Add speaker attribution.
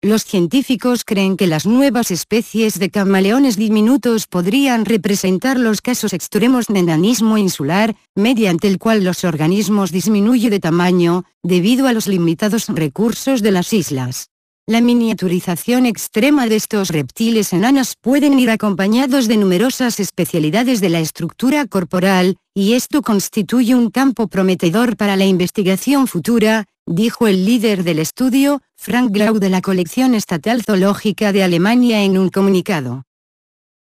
Speaker 1: Los científicos creen que las nuevas especies de camaleones diminutos podrían representar los casos extremos de enanismo insular, mediante el cual los organismos disminuyen de tamaño, debido a los limitados recursos de las islas. La miniaturización extrema de estos reptiles enanas pueden ir acompañados de numerosas especialidades de la estructura corporal, y esto constituye un campo prometedor para la investigación futura, dijo el líder del estudio, Frank Grau de la colección estatal zoológica de Alemania en un comunicado.